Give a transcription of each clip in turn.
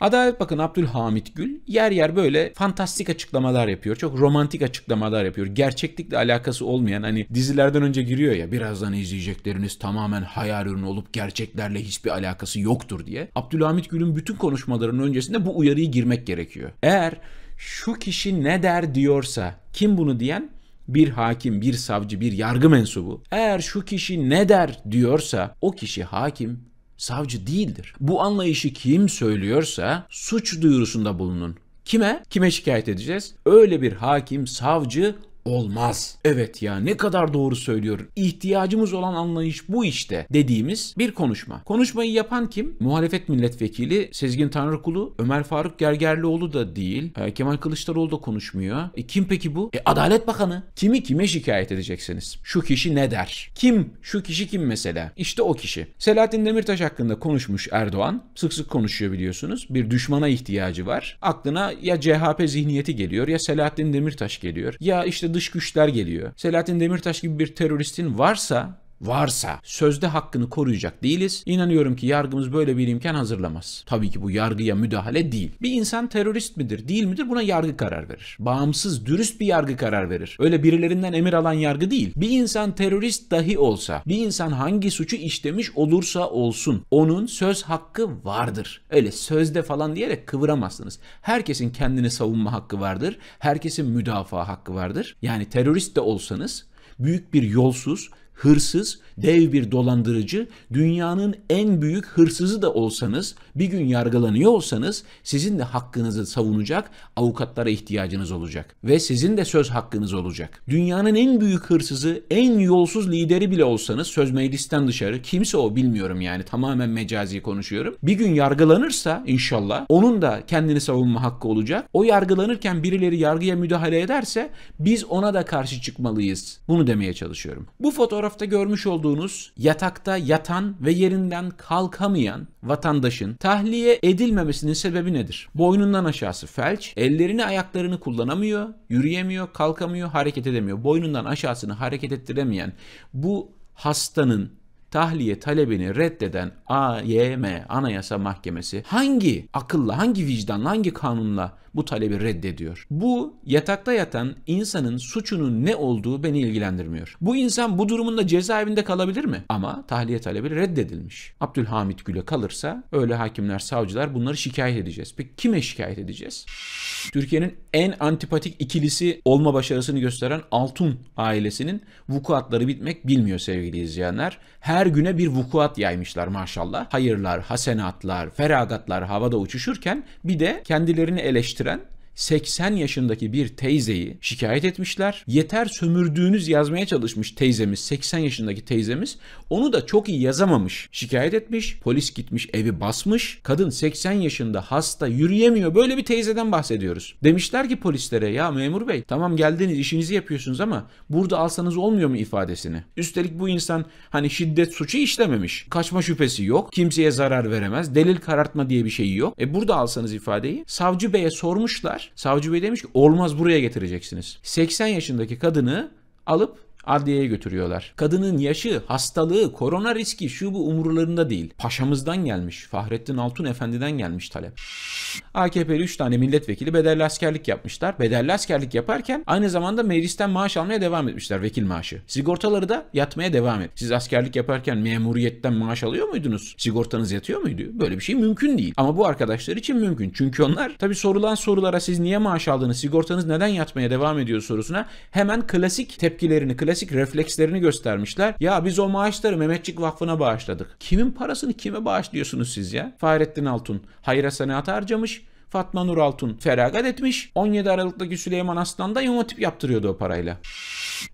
Adalet Bakanı Abdülhamit Gül yer yer böyle fantastik açıklamalar yapıyor. Çok romantik açıklamalar yapıyor. Gerçeklikle alakası olmayan hani dizilerden önce giriyor ya birazdan izleyecekleriniz tamamen hayal ürünü olup gerçeklerle hiçbir alakası yoktur diye. Abdülhamit Gül'ün bütün konuşmalarının öncesinde bu uyarıyı girmek gerekiyor. Eğer şu kişi ne der diyorsa kim bunu diyen bir hakim, bir savcı, bir yargı mensubu eğer şu kişi ne der diyorsa o kişi hakim, savcı değildir. Bu anlayışı kim söylüyorsa suç duyurusunda bulunun. Kime? Kime şikayet edeceğiz? Öyle bir hakim, savcı olmaz. Evet ya ne kadar doğru söylüyor. İhtiyacımız olan anlayış bu işte dediğimiz bir konuşma. Konuşmayı yapan kim? Muhalefet milletvekili Sezgin Tanrıkulu, Ömer Faruk Gergerlioğlu da değil. E, Kemal Kılıçdaroğlu da konuşmuyor. E, kim peki bu? E, Adalet Bakanı. Kimi kime şikayet edeceksiniz? Şu kişi ne der? Kim? Şu kişi kim mesela? İşte o kişi. Selahattin Demirtaş hakkında konuşmuş Erdoğan. Sık sık konuşuyor biliyorsunuz. Bir düşmana ihtiyacı var. Aklına ya CHP zihniyeti geliyor ya Selahattin Demirtaş geliyor. Ya işte dış güçler geliyor. Selahattin Demirtaş gibi bir teröristin varsa varsa sözde hakkını koruyacak değiliz. İnanıyorum ki yargımız böyle bir imkan hazırlamaz. Tabii ki bu yargıya müdahale değil. Bir insan terörist midir, değil midir buna yargı karar verir. Bağımsız, dürüst bir yargı karar verir. Öyle birilerinden emir alan yargı değil. Bir insan terörist dahi olsa, bir insan hangi suçu işlemiş olursa olsun onun söz hakkı vardır. Öyle sözde falan diyerek kıvıramazsınız. Herkesin kendini savunma hakkı vardır. Herkesin müdafaa hakkı vardır. Yani terörist de olsanız büyük bir yolsuz, hırsız, dev bir dolandırıcı, dünyanın en büyük hırsızı da olsanız, bir gün yargılanıyor olsanız sizin de hakkınızı savunacak avukatlara ihtiyacınız olacak ve sizin de söz hakkınız olacak. Dünyanın en büyük hırsızı, en yolsuz lideri bile olsanız söz meclisten dışarı kimse o bilmiyorum yani tamamen mecazi konuşuyorum. Bir gün yargılanırsa inşallah onun da kendini savunma hakkı olacak. O yargılanırken birileri yargıya müdahale ederse biz ona da karşı çıkmalıyız. Bunu demeye çalışıyorum. Bu fotoğraf Fotoğrafta görmüş olduğunuz yatakta yatan ve yerinden kalkamayan vatandaşın tahliye edilmemesinin sebebi nedir? Boynundan aşağısı felç, ellerini ayaklarını kullanamıyor, yürüyemiyor, kalkamıyor, hareket edemiyor. Boynundan aşağısını hareket ettiremeyen bu hastanın tahliye talebini reddeden AYM Anayasa Mahkemesi hangi akılla, hangi vicdanla, hangi kanunla bu talebi reddediyor? Bu yatakta yatan insanın suçunun ne olduğu beni ilgilendirmiyor. Bu insan bu durumunda cezaevinde kalabilir mi? Ama tahliye talebi reddedilmiş. Abdülhamit Gül'e kalırsa öyle hakimler, savcılar bunları şikayet edeceğiz. Peki kime şikayet edeceğiz? Türkiye'nin en antipatik ikilisi olma başarısını gösteren Altun ailesinin vukuatları bitmek bilmiyor sevgili izleyenler. Her her güne bir vukuat yaymışlar maşallah. Hayırlar, hasenatlar, feragatlar havada uçuşurken bir de kendilerini eleştiren 80 yaşındaki bir teyzeyi şikayet etmişler. Yeter sömürdüğünüz yazmaya çalışmış teyzemiz, 80 yaşındaki teyzemiz. Onu da çok iyi yazamamış. Şikayet etmiş, polis gitmiş evi basmış. Kadın 80 yaşında hasta, yürüyemiyor. Böyle bir teyzeden bahsediyoruz. Demişler ki polislere ya memur bey tamam geldiniz işinizi yapıyorsunuz ama burada alsanız olmuyor mu ifadesini? Üstelik bu insan hani şiddet suçu işlememiş. Kaçma şüphesi yok. Kimseye zarar veremez. Delil karartma diye bir şey yok. E burada alsanız ifadeyi savcı beye sormuşlar Savcı bey demiş ki olmaz buraya getireceksiniz. 80 yaşındaki kadını alıp adliyeye götürüyorlar. Kadının yaşı, hastalığı, korona riski şu bu umurlarında değil. Paşamızdan gelmiş, Fahrettin Altun Efendi'den gelmiş talep. AKP'li 3 tane milletvekili bedelli askerlik yapmışlar. Bedelli askerlik yaparken aynı zamanda meclisten maaş almaya devam etmişler vekil maaşı. Sigortaları da yatmaya devam et. Siz askerlik yaparken memuriyetten maaş alıyor muydunuz? Sigortanız yatıyor muydu? Böyle bir şey mümkün değil. Ama bu arkadaşlar için mümkün. Çünkü onlar tabi sorulan sorulara siz niye maaş aldınız, sigortanız neden yatmaya devam ediyor sorusuna hemen klasik tepkilerini, klasik klasik reflekslerini göstermişler. Ya biz o maaşları Mehmetçik Vakfı'na bağışladık. Kimin parasını kime bağışlıyorsunuz siz ya? Fahrettin Altun hayra sanat harcamış. Fatma Nur Altun feragat etmiş. 17 Aralık'taki Süleyman Aslan da yomatip yaptırıyordu o parayla.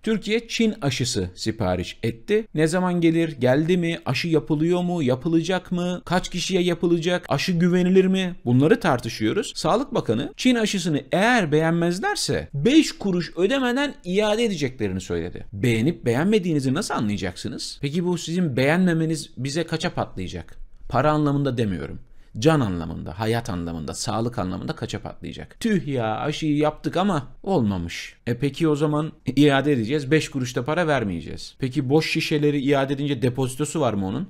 Türkiye Çin aşısı sipariş etti. Ne zaman gelir? Geldi mi? Aşı yapılıyor mu? Yapılacak mı? Kaç kişiye yapılacak? Aşı güvenilir mi? Bunları tartışıyoruz. Sağlık Bakanı Çin aşısını eğer beğenmezlerse 5 kuruş ödemeden iade edeceklerini söyledi. Beğenip beğenmediğinizi nasıl anlayacaksınız? Peki bu sizin beğenmemeniz bize kaça patlayacak? Para anlamında demiyorum can anlamında, hayat anlamında, sağlık anlamında kaça patlayacak? Tüh ya aşıyı yaptık ama olmamış. E peki o zaman iade edeceğiz. 5 kuruşta para vermeyeceğiz. Peki boş şişeleri iade edince depozitosu var mı onun?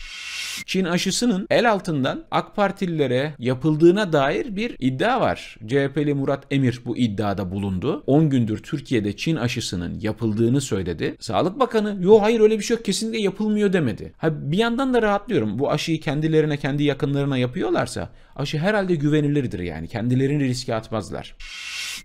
Çin aşısının el altından AK Partililere yapıldığına dair bir iddia var. CHP'li Murat Emir bu iddiada bulundu. 10 gündür Türkiye'de Çin aşısının yapıldığını söyledi. Sağlık Bakanı yo hayır öyle bir şey yok kesinlikle yapılmıyor demedi. Ha, bir yandan da rahatlıyorum. Bu aşıyı kendilerine kendi yakınlarına yapıyorlarsa aşı herhalde güvenilirdir yani. Kendilerini riske atmazlar.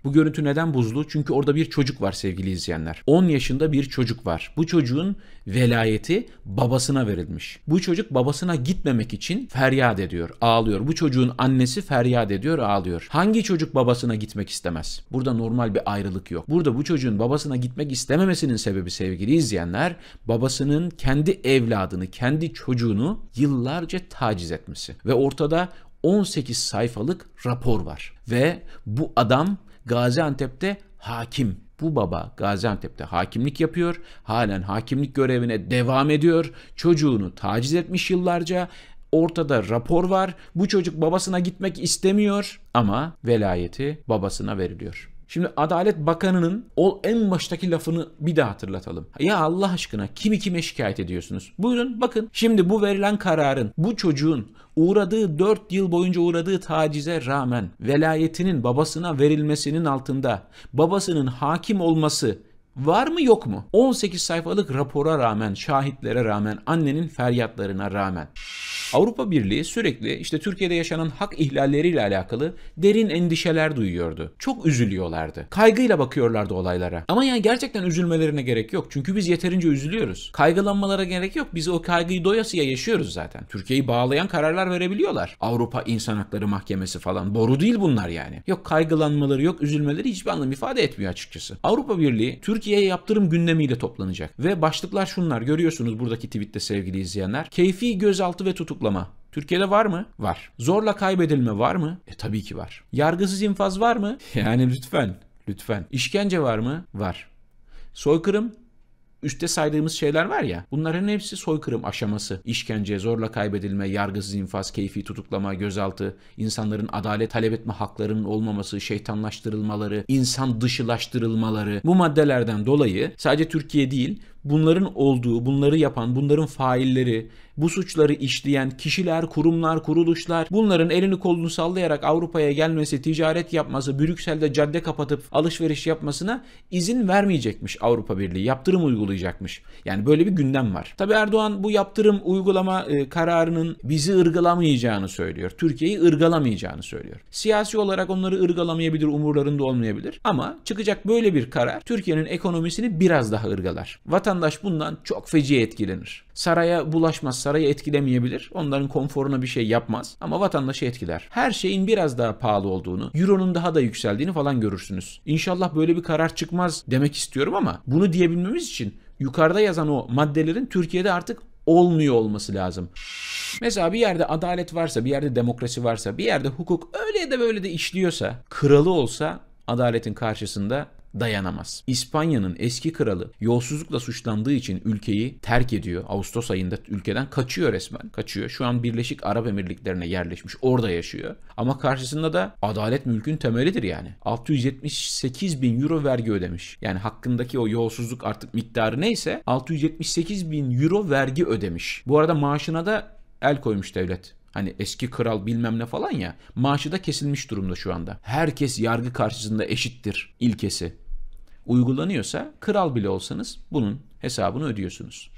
Bu görüntü neden buzlu? Çünkü orada bir çocuk var sevgili izleyenler. 10 yaşında bir çocuk var. Bu çocuğun velayeti babasına verilmiş. Bu çocuk babasına gitmemek için feryat ediyor, ağlıyor. Bu çocuğun annesi feryat ediyor, ağlıyor. Hangi çocuk babasına gitmek istemez? Burada normal bir ayrılık yok. Burada bu çocuğun babasına gitmek istememesinin sebebi sevgili izleyenler babasının kendi evladını, kendi çocuğunu yıllarca taciz etmesi ve ortada 18 sayfalık rapor var ve bu adam Gaziantep'te hakim. Bu baba Gaziantep'te hakimlik yapıyor. Halen hakimlik görevine devam ediyor. Çocuğunu taciz etmiş yıllarca. Ortada rapor var. Bu çocuk babasına gitmek istemiyor ama velayeti babasına veriliyor. Şimdi Adalet Bakanı'nın o en baştaki lafını bir daha hatırlatalım. Ya Allah aşkına kimi kime şikayet ediyorsunuz? Buyurun bakın. Şimdi bu verilen kararın bu çocuğun uğradığı 4 yıl boyunca uğradığı tacize rağmen velayetinin babasına verilmesinin altında babasının hakim olması Var mı yok mu? 18 sayfalık rapora rağmen, şahitlere rağmen, annenin feryatlarına rağmen. Avrupa Birliği sürekli işte Türkiye'de yaşanan hak ihlalleriyle alakalı derin endişeler duyuyordu. Çok üzülüyorlardı. Kaygıyla bakıyorlardı olaylara. Ama yani gerçekten üzülmelerine gerek yok. Çünkü biz yeterince üzülüyoruz. Kaygılanmalara gerek yok. Biz o kaygıyı doyasıya yaşıyoruz zaten. Türkiye'yi bağlayan kararlar verebiliyorlar. Avrupa İnsan Hakları Mahkemesi falan. Boru değil bunlar yani. Yok kaygılanmaları yok üzülmeleri hiçbir anlam ifade etmiyor açıkçası. Avrupa Birliği Türkiye'ye yaptırım gündemiyle toplanacak. Ve başlıklar şunlar. Görüyorsunuz buradaki tweette sevgili izleyenler. Keyfi gözaltı ve tutuk tutuklama Türkiye'de var mı? Var. Zorla kaybedilme var mı? E tabii ki var. Yargısız infaz var mı? Yani lütfen, lütfen. İşkence var mı? Var. Soykırım üstte saydığımız şeyler var ya bunların hepsi soykırım aşaması. İşkence, zorla kaybedilme, yargısız infaz, keyfi tutuklama, gözaltı, insanların adalet talep etme haklarının olmaması, şeytanlaştırılmaları, insan dışılaştırılmaları bu maddelerden dolayı sadece Türkiye değil bunların olduğu, bunları yapan, bunların failleri, bu suçları işleyen kişiler, kurumlar, kuruluşlar bunların elini kolunu sallayarak Avrupa'ya gelmesi, ticaret yapması, Brüksel'de cadde kapatıp alışveriş yapmasına izin vermeyecekmiş Avrupa Birliği. Yaptırım uygulayacakmış. Yani böyle bir gündem var. Tabi Erdoğan bu yaptırım uygulama e, kararının bizi ırgalamayacağını söylüyor. Türkiye'yi ırgalamayacağını söylüyor. Siyasi olarak onları ırgalamayabilir umurlarında olmayabilir. Ama çıkacak böyle bir karar Türkiye'nin ekonomisini biraz daha ırgalar. Vatan vatandaş bundan çok feci etkilenir. Saraya bulaşmaz, sarayı etkilemeyebilir. Onların konforuna bir şey yapmaz ama vatandaşı etkiler. Her şeyin biraz daha pahalı olduğunu, euronun daha da yükseldiğini falan görürsünüz. İnşallah böyle bir karar çıkmaz demek istiyorum ama bunu diyebilmemiz için yukarıda yazan o maddelerin Türkiye'de artık olmuyor olması lazım. Mesela bir yerde adalet varsa, bir yerde demokrasi varsa, bir yerde hukuk öyle de böyle de işliyorsa, kralı olsa adaletin karşısında dayanamaz. İspanya'nın eski kralı yolsuzlukla suçlandığı için ülkeyi terk ediyor. Ağustos ayında ülkeden kaçıyor resmen. Kaçıyor. Şu an Birleşik Arap Emirlikleri'ne yerleşmiş. Orada yaşıyor. Ama karşısında da adalet mülkün temelidir yani. 678 bin euro vergi ödemiş. Yani hakkındaki o yolsuzluk artık miktarı neyse 678 bin euro vergi ödemiş. Bu arada maaşına da el koymuş devlet. Hani eski kral bilmem ne falan ya. Maaşı da kesilmiş durumda şu anda. Herkes yargı karşısında eşittir ilkesi uygulanıyorsa kral bile olsanız bunun hesabını ödüyorsunuz.